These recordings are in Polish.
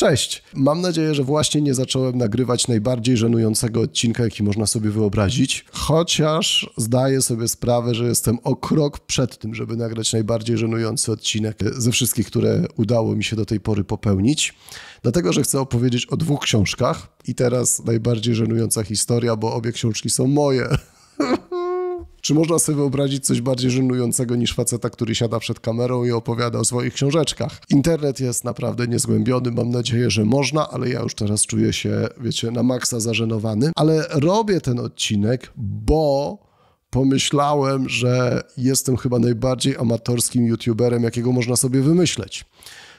Cześć! Mam nadzieję, że właśnie nie zacząłem nagrywać najbardziej żenującego odcinka, jaki można sobie wyobrazić, chociaż zdaję sobie sprawę, że jestem o krok przed tym, żeby nagrać najbardziej żenujący odcinek ze wszystkich, które udało mi się do tej pory popełnić. Dlatego, że chcę opowiedzieć o dwóch książkach i teraz najbardziej żenująca historia, bo obie książki są moje. Czy można sobie wyobrazić coś bardziej żenującego niż faceta, który siada przed kamerą i opowiada o swoich książeczkach? Internet jest naprawdę niezgłębiony, mam nadzieję, że można, ale ja już teraz czuję się, wiecie, na maksa zażenowany. Ale robię ten odcinek, bo pomyślałem, że jestem chyba najbardziej amatorskim youtuberem, jakiego można sobie wymyśleć.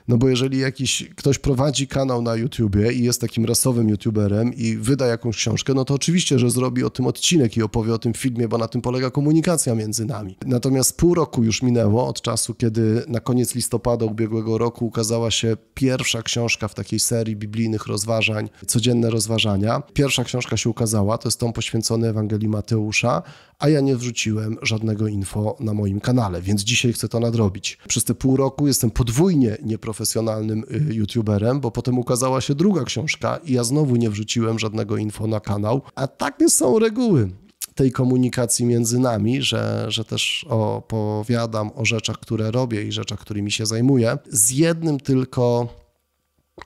No bo jeżeli jakiś ktoś prowadzi kanał na YouTubie i jest takim rasowym YouTuberem i wyda jakąś książkę, no to oczywiście, że zrobi o tym odcinek i opowie o tym filmie, bo na tym polega komunikacja między nami. Natomiast pół roku już minęło od czasu, kiedy na koniec listopada ubiegłego roku ukazała się pierwsza książka w takiej serii biblijnych rozważań, codzienne rozważania. Pierwsza książka się ukazała, to jest tom poświęcony Ewangelii Mateusza, a ja nie wrzuciłem żadnego info na moim kanale, więc dzisiaj chcę to nadrobić. Przez te pół roku jestem podwójnie nieprofesjonalny profesjonalnym y, youtuberem, bo potem ukazała się druga książka i ja znowu nie wrzuciłem żadnego info na kanał. A takie są reguły tej komunikacji między nami, że, że też opowiadam o rzeczach, które robię i rzeczach, którymi się zajmuję, z jednym tylko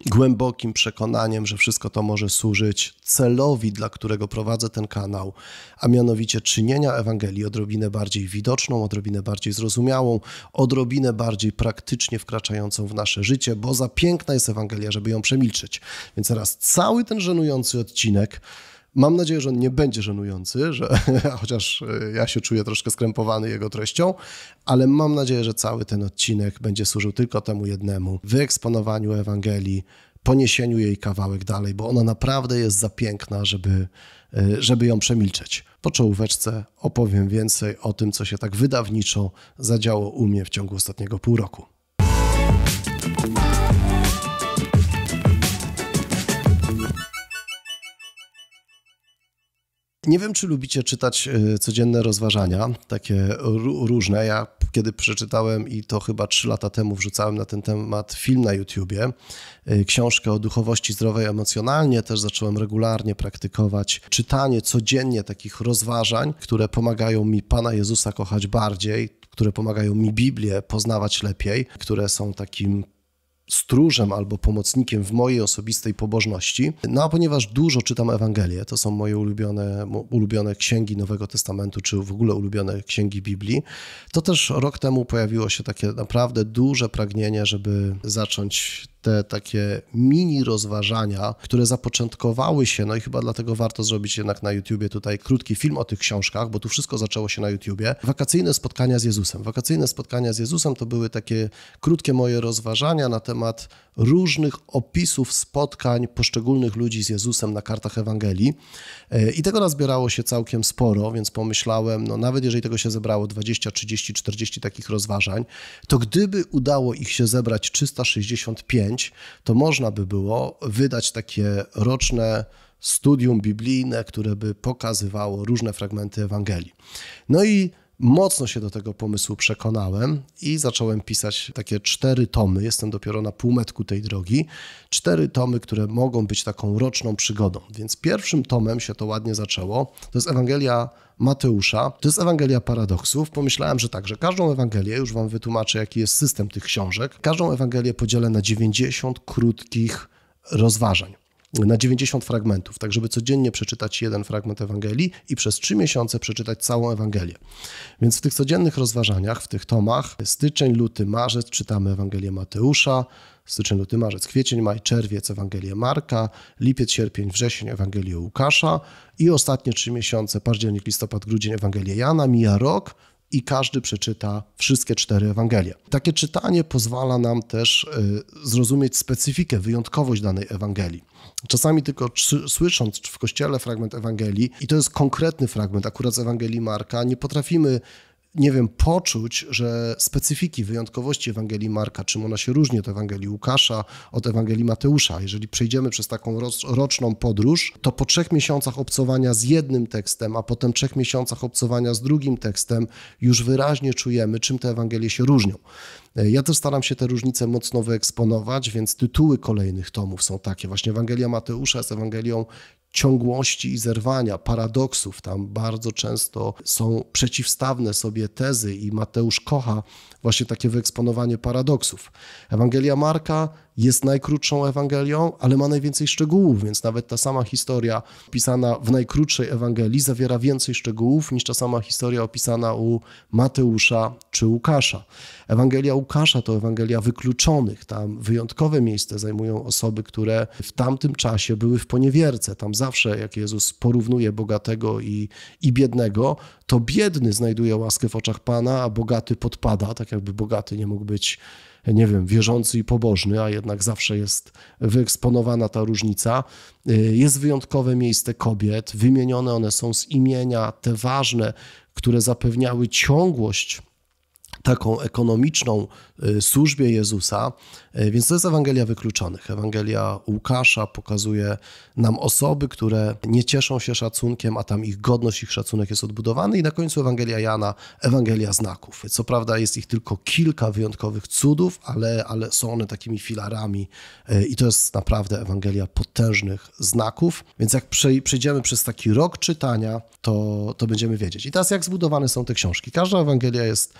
głębokim przekonaniem, że wszystko to może służyć celowi, dla którego prowadzę ten kanał, a mianowicie czynienia Ewangelii odrobinę bardziej widoczną, odrobinę bardziej zrozumiałą, odrobinę bardziej praktycznie wkraczającą w nasze życie, bo za piękna jest Ewangelia, żeby ją przemilczeć. Więc teraz cały ten żenujący odcinek Mam nadzieję, że on nie będzie żenujący, że, chociaż e, ja się czuję troszkę skrępowany jego treścią, ale mam nadzieję, że cały ten odcinek będzie służył tylko temu jednemu wyeksponowaniu Ewangelii, poniesieniu jej kawałek dalej, bo ona naprawdę jest za piękna, żeby, e, żeby ją przemilczeć. Po czołóweczce opowiem więcej o tym, co się tak wydawniczo zadziało u mnie w ciągu ostatniego pół roku. Nie wiem, czy lubicie czytać e, codzienne rozważania, takie różne. Ja kiedy przeczytałem i to chyba trzy lata temu wrzucałem na ten temat film na YouTubie, e, książkę o duchowości zdrowej emocjonalnie, też zacząłem regularnie praktykować czytanie codziennie takich rozważań, które pomagają mi Pana Jezusa kochać bardziej, które pomagają mi Biblię poznawać lepiej, które są takim stróżem albo pomocnikiem w mojej osobistej pobożności. No a ponieważ dużo czytam Ewangelię, to są moje ulubione, ulubione księgi Nowego Testamentu, czy w ogóle ulubione księgi Biblii, to też rok temu pojawiło się takie naprawdę duże pragnienie, żeby zacząć te takie mini rozważania, które zapoczątkowały się, no i chyba dlatego warto zrobić jednak na YouTubie tutaj krótki film o tych książkach, bo tu wszystko zaczęło się na YouTubie. Wakacyjne spotkania z Jezusem. Wakacyjne spotkania z Jezusem to były takie krótkie moje rozważania na temat różnych opisów spotkań poszczególnych ludzi z Jezusem na kartach Ewangelii. E, I tego nazbierało się całkiem sporo, więc pomyślałem, no nawet jeżeli tego się zebrało 20, 30, 40 takich rozważań, to gdyby udało ich się zebrać 365, to można by było wydać takie roczne studium biblijne, które by pokazywało różne fragmenty Ewangelii. No i Mocno się do tego pomysłu przekonałem i zacząłem pisać takie cztery tomy. Jestem dopiero na półmetku tej drogi. Cztery tomy, które mogą być taką roczną przygodą. Więc pierwszym tomem się to ładnie zaczęło. To jest Ewangelia Mateusza. To jest Ewangelia Paradoksów. Pomyślałem, że tak, że każdą Ewangelię, już Wam wytłumaczę, jaki jest system tych książek, każdą Ewangelię podzielę na 90 krótkich rozważań na 90 fragmentów, tak żeby codziennie przeczytać jeden fragment Ewangelii i przez 3 miesiące przeczytać całą Ewangelię. Więc w tych codziennych rozważaniach, w tych tomach, styczeń, luty, marzec czytamy Ewangelię Mateusza, styczeń, luty, marzec, kwiecień, maj, czerwiec Ewangelię Marka, lipiec, sierpień, wrzesień Ewangelię Łukasza i ostatnie 3 miesiące, październik, listopad, grudzień Ewangelię Jana, mija rok, i każdy przeczyta wszystkie cztery Ewangelie. Takie czytanie pozwala nam też e, zrozumieć specyfikę, wyjątkowość danej Ewangelii. Czasami tylko słysząc w kościele fragment Ewangelii, i to jest konkretny fragment, akurat z Ewangelii Marka, nie potrafimy nie wiem, poczuć, że specyfiki, wyjątkowości Ewangelii Marka, czym ona się różni od Ewangelii Łukasza, od Ewangelii Mateusza. Jeżeli przejdziemy przez taką roczną podróż, to po trzech miesiącach obcowania z jednym tekstem, a potem trzech miesiącach obcowania z drugim tekstem, już wyraźnie czujemy, czym te Ewangelie się różnią. Ja też staram się te różnice mocno wyeksponować, więc tytuły kolejnych tomów są takie. Właśnie Ewangelia Mateusza jest Ewangelią ciągłości i zerwania, paradoksów. Tam bardzo często są przeciwstawne sobie tezy i Mateusz kocha właśnie takie wyeksponowanie paradoksów. Ewangelia Marka jest najkrótszą Ewangelią, ale ma najwięcej szczegółów, więc nawet ta sama historia opisana w najkrótszej Ewangelii zawiera więcej szczegółów niż ta sama historia opisana u Mateusza czy Łukasza. Ewangelia Łukasza to Ewangelia wykluczonych. Tam wyjątkowe miejsce zajmują osoby, które w tamtym czasie były w poniewierce. Tam zawsze, jak Jezus porównuje bogatego i, i biednego, to biedny znajduje łaskę w oczach Pana, a bogaty podpada, tak jakby bogaty nie mógł być nie wiem, wierzący i pobożny, a jednak zawsze jest wyeksponowana ta różnica. Y, jest wyjątkowe miejsce kobiet, wymienione one są z imienia, te ważne, które zapewniały ciągłość taką ekonomiczną y, służbie Jezusa. Y, więc to jest Ewangelia wykluczonych. Ewangelia Łukasza pokazuje nam osoby, które nie cieszą się szacunkiem, a tam ich godność, ich szacunek jest odbudowany. I na końcu Ewangelia Jana, Ewangelia znaków. Co prawda jest ich tylko kilka wyjątkowych cudów, ale, ale są one takimi filarami y, i to jest naprawdę Ewangelia potężnych znaków. Więc jak przejdziemy przez taki rok czytania, to, to będziemy wiedzieć. I teraz jak zbudowane są te książki? Każda Ewangelia jest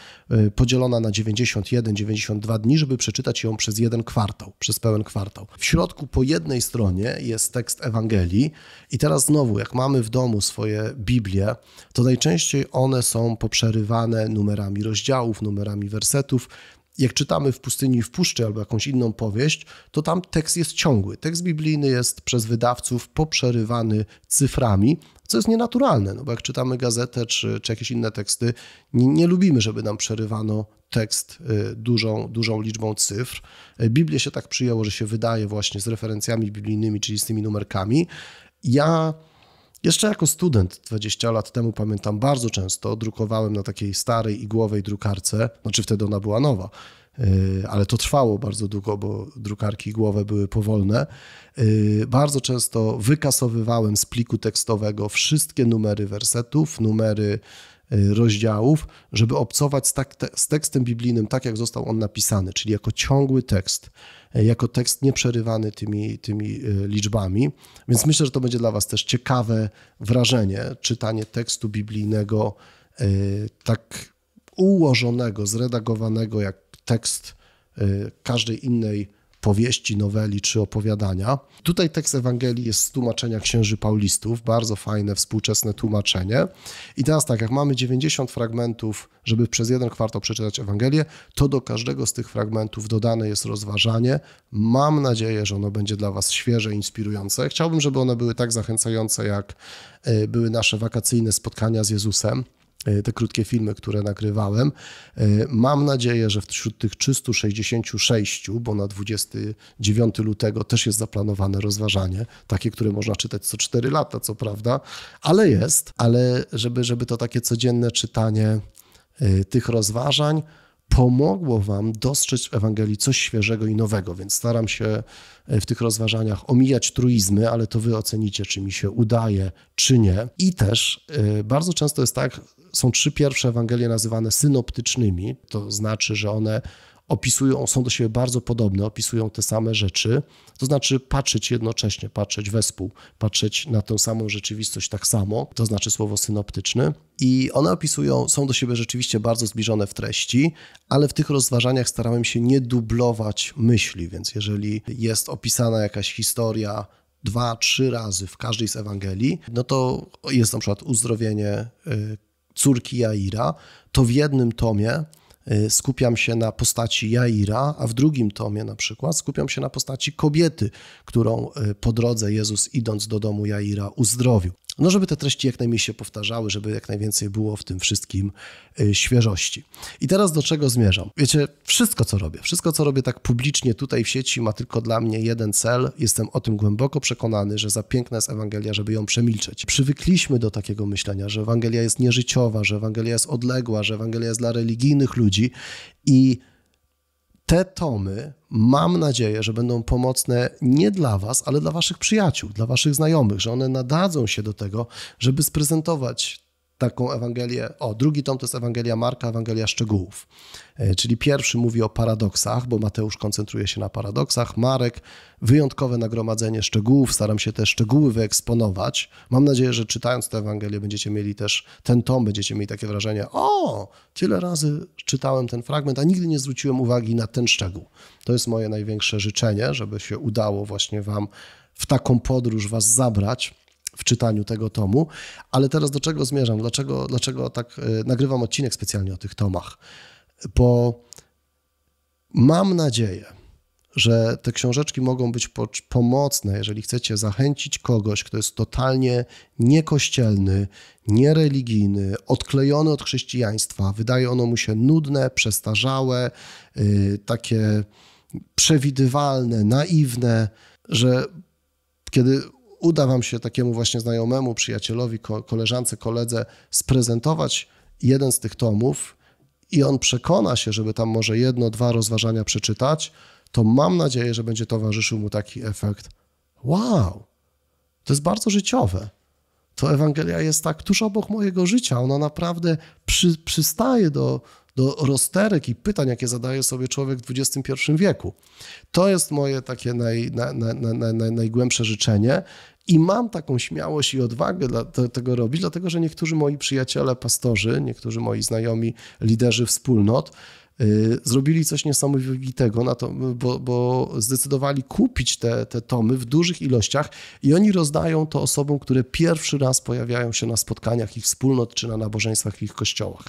podzielona na 91-92 dni, żeby przeczytać ją przez jeden kwartał, przez pełen kwartał. W środku po jednej stronie jest tekst Ewangelii i teraz znowu, jak mamy w domu swoje Biblię, to najczęściej one są poprzerywane numerami rozdziałów, numerami wersetów, jak czytamy w pustyni w puszczy albo jakąś inną powieść, to tam tekst jest ciągły. Tekst biblijny jest przez wydawców poprzerywany cyframi, co jest nienaturalne, no bo jak czytamy gazetę czy, czy jakieś inne teksty, nie, nie lubimy, żeby nam przerywano tekst y, dużą, dużą liczbą cyfr. Y, Biblię się tak przyjęło, że się wydaje właśnie z referencjami biblijnymi, czyli z tymi numerkami. Ja jeszcze jako student 20 lat temu pamiętam bardzo często drukowałem na takiej starej igłowej drukarce, znaczy wtedy ona była nowa, y, ale to trwało bardzo długo, bo drukarki igłowe były powolne. Y, bardzo często wykasowywałem z pliku tekstowego wszystkie numery wersetów, numery Y, rozdziałów, żeby obcować z, tak, te, z, tekstem biblijnym tak, jak został on napisany, czyli jako ciągły tekst, y, jako tekst nieprzerywany tymi, tymi y, liczbami. Więc myślę, że to będzie dla Was też ciekawe wrażenie, czytanie tekstu biblijnego tak ułożonego, zredagowanego jak tekst każdej innej powieści, noweli czy opowiadania. Tutaj tekst Ewangelii jest z tłumaczenia księży paulistów, bardzo fajne, współczesne tłumaczenie. I teraz tak, jak mamy 90 fragmentów, żeby przez jeden kwartał przeczytać Ewangelię, to do każdego z tych fragmentów dodane jest rozważanie. Mam nadzieję, że ono będzie dla Was świeże, inspirujące. Chciałbym, żeby one były tak zachęcające, jak e, były nasze wakacyjne spotkania z Jezusem. E, te krótkie filmy, które nagrywałem. E, mam nadzieję, że wśród tych 366, bo na 29 lutego też jest zaplanowane rozważanie, takie, które można czytać co 4 lata, co prawda, ale jest, ale żeby, żeby to takie codzienne czytanie e, tych rozważań, pomogło Wam dostrzec w Ewangelii coś świeżego i nowego, więc staram się e, w tych rozważaniach omijać truizmy, ale to Wy ocenicie, czy mi się udaje, czy nie. I też e, bardzo często jest tak, są trzy pierwsze Ewangelie nazywane synoptycznymi, to znaczy, że one opisują, są do siebie bardzo podobne, opisują te same rzeczy, to znaczy patrzeć jednocześnie, patrzeć wespół, patrzeć na tę samą rzeczywistość tak samo, to znaczy słowo synoptyczny. I one opisują, są do siebie rzeczywiście bardzo zbliżone w treści, ale w tych rozważaniach starałem się nie dublować myśli, więc jeżeli jest opisana jakaś historia dwa, trzy razy w każdej z Ewangelii, no to jest na przykład uzdrowienie y, córki Jaira, to w jednym tomie Y, skupiam się na postaci Jaira, a w drugim tomie na przykład skupiam się na postaci kobiety, którą y, po drodze Jezus idąc do domu Jaira uzdrowił no żeby te treści jak najmniej się powtarzały, żeby jak najwięcej było w tym wszystkim e, świeżości. I teraz do czego zmierzam? Wiecie, wszystko co robię, wszystko co robię tak publicznie tutaj w sieci ma tylko dla mnie jeden cel. Jestem o tym głęboko przekonany, że za piękna jest Ewangelia, żeby ją przemilczeć. Przywykliśmy do takiego myślenia, że Ewangelia jest nieżyciowa, że Ewangelia jest odległa, że Ewangelia jest dla religijnych ludzi i te tomy mam nadzieję, że będą pomocne nie dla Was, ale dla Waszych przyjaciół, dla Waszych znajomych, że one nadadzą się do tego, żeby sprezentować taką Ewangelię, o drugi tom to jest Ewangelia Marka, Ewangelia Szczegółów. E, czyli pierwszy mówi o paradoksach, bo Mateusz koncentruje się na paradoksach. Marek, wyjątkowe nagromadzenie szczegółów, staram się te szczegóły wyeksponować. Mam nadzieję, że czytając tę Ewangelię będziecie mieli też ten tom, będziecie mieli takie wrażenie, o, tyle razy czytałem ten fragment, a nigdy nie zwróciłem uwagi na ten szczegół. To jest moje największe życzenie, żeby się udało właśnie wam w taką podróż was zabrać w czytaniu tego tomu. Ale teraz do czego zmierzam? Dlaczego, dlaczego tak e, nagrywam odcinek specjalnie o tych tomach? Bo mam nadzieję, że te książeczki mogą być pomocne, jeżeli chcecie zachęcić kogoś, kto jest totalnie niekościelny, niereligijny, odklejony od chrześcijaństwa. Wydaje ono mu się nudne, przestarzałe, y, takie przewidywalne, naiwne, że kiedy uda Wam się takiemu właśnie znajomemu, przyjacielowi, koleżance, koledze sprezentować jeden z tych tomów i on przekona się, żeby tam może jedno, dwa rozważania przeczytać, to mam nadzieję, że będzie towarzyszył mu taki efekt: wow, to jest bardzo życiowe. To Ewangelia jest tak tuż obok mojego życia. Ona naprawdę przy, przystaje do, do rozterek i pytań, jakie zadaje sobie człowiek w XXI wieku. To jest moje takie naj, na, na, na, najgłębsze życzenie, i mam taką śmiałość i odwagę dla tego robić, dlatego że niektórzy moi przyjaciele, pastorzy, niektórzy moi znajomi, liderzy wspólnot, Y, zrobili coś niesamowitego, na to, bo, bo zdecydowali kupić te, te tomy w dużych ilościach i oni rozdają to osobom, które pierwszy raz pojawiają się na spotkaniach ich wspólnot czy na nabożeństwach ich kościołach.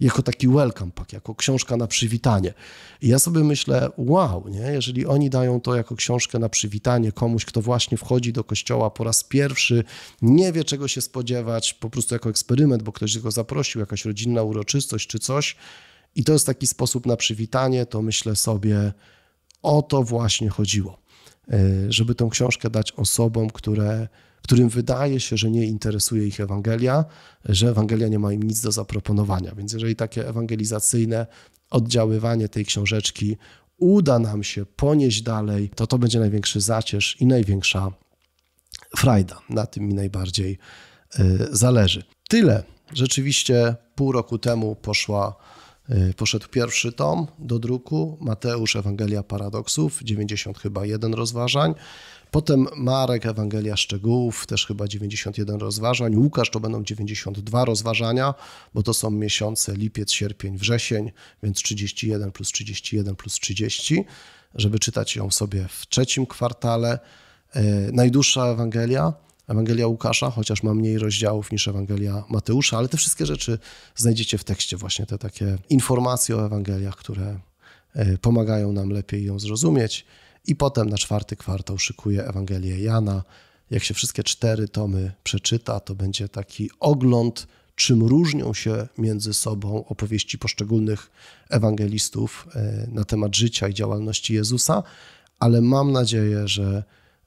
Jako taki welcome pack, jako książka na przywitanie. I ja sobie myślę, wow, nie? jeżeli oni dają to jako książkę na przywitanie komuś, kto właśnie wchodzi do kościoła po raz pierwszy, nie wie czego się spodziewać, po prostu jako eksperyment, bo ktoś go zaprosił, jakaś rodzinna uroczystość czy coś, i to jest taki sposób na przywitanie, to myślę sobie, o to właśnie chodziło, e, żeby tą książkę dać osobom, które, którym wydaje się, że nie interesuje ich Ewangelia, że Ewangelia nie ma im nic do zaproponowania. Więc jeżeli takie ewangelizacyjne oddziaływanie tej książeczki uda nam się ponieść dalej, to to będzie największy zacież i największa frajda. Na tym mi najbardziej e, zależy. Tyle. Rzeczywiście pół roku temu poszła Y, poszedł pierwszy tom do druku, Mateusz Ewangelia Paradoksów, 90 chyba jeden rozważań. Potem Marek Ewangelia Szczegółów, też chyba 91 rozważań. Łukasz to będą 92 rozważania, bo to są miesiące lipiec, sierpień, wrzesień, więc 31 plus 31 plus 30, żeby czytać ją sobie w trzecim kwartale. Y, najdłuższa Ewangelia Ewangelia Łukasza, chociaż ma mniej rozdziałów niż Ewangelia Mateusza, ale te wszystkie rzeczy znajdziecie w tekście, właśnie te takie informacje o Ewangeliach, które e, pomagają nam lepiej ją zrozumieć. I potem na czwarty kwartał szykuje Ewangelię Jana. Jak się wszystkie cztery tomy przeczyta, to będzie taki ogląd, czym różnią się między sobą opowieści poszczególnych ewangelistów e, na temat życia i działalności Jezusa, ale mam nadzieję, że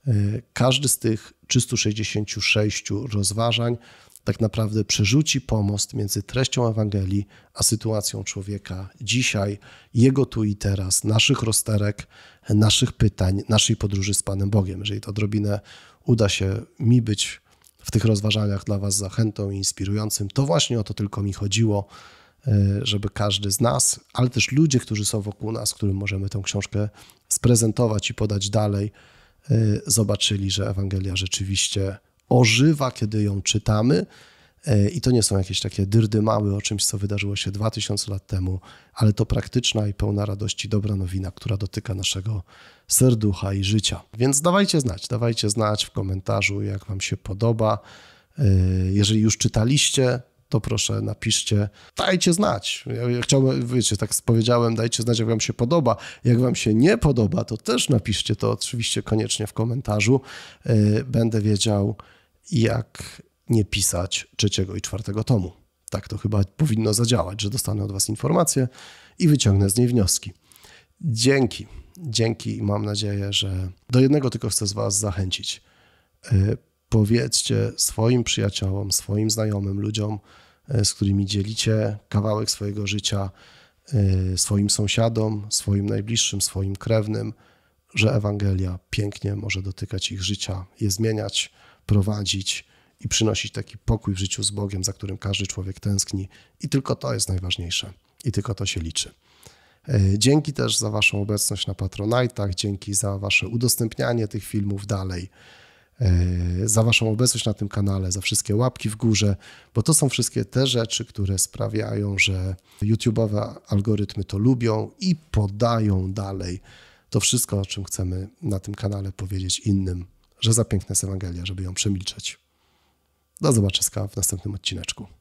E, każdy z tych 366 rozważań tak naprawdę przerzuci pomost między treścią Ewangelii a sytuacją człowieka dzisiaj, jego tu i teraz, naszych rozterek, naszych pytań, naszej podróży z Panem Bogiem. Jeżeli to odrobinę uda się mi być w tych rozważaniach dla Was zachętą i inspirującym, to właśnie o to tylko mi chodziło, e, żeby każdy z nas, ale też ludzie, którzy są wokół nas, którym możemy tę książkę sprezentować i podać dalej, Y, zobaczyli, że Ewangelia rzeczywiście ożywa, kiedy ją czytamy. Y, I to nie są jakieś takie dyrdy małe o czymś, co wydarzyło się 2000 lat temu, ale to praktyczna i pełna radości dobra nowina, która dotyka naszego serducha i życia. Więc dawajcie znać, dawajcie znać w komentarzu, jak Wam się podoba. Y, jeżeli już czytaliście to proszę napiszcie, dajcie znać. Ja chciałbym, wiecie, tak powiedziałem, dajcie znać, jak wam się podoba. Jak wam się nie podoba, to też napiszcie to oczywiście koniecznie w komentarzu. E, będę wiedział, jak nie pisać trzeciego i czwartego tomu. Tak to chyba powinno zadziałać, że dostanę od was informacje i wyciągnę z niej wnioski. Dzięki. Dzięki i mam nadzieję, że do jednego tylko chcę z was zachęcić e, powiedzcie swoim przyjaciołom, swoim znajomym, ludziom, e, z którymi dzielicie kawałek swojego życia, e, swoim sąsiadom, swoim najbliższym, swoim krewnym, że Ewangelia pięknie może dotykać ich życia, je zmieniać, prowadzić i przynosić taki pokój w życiu z Bogiem, za którym każdy człowiek tęskni. I tylko to jest najważniejsze. I tylko to się liczy. E, dzięki też za Waszą obecność na Patronite'ach, dzięki za Wasze udostępnianie tych filmów dalej. E, za Waszą obecność na tym kanale, za wszystkie łapki w górze, bo to są wszystkie te rzeczy, które sprawiają, że YouTube'owe algorytmy to lubią i podają dalej to wszystko, o czym chcemy na tym kanale powiedzieć innym, że za piękna jest Ewangelia, żeby ją przemilczeć. Do zobaczenia w następnym odcineczku.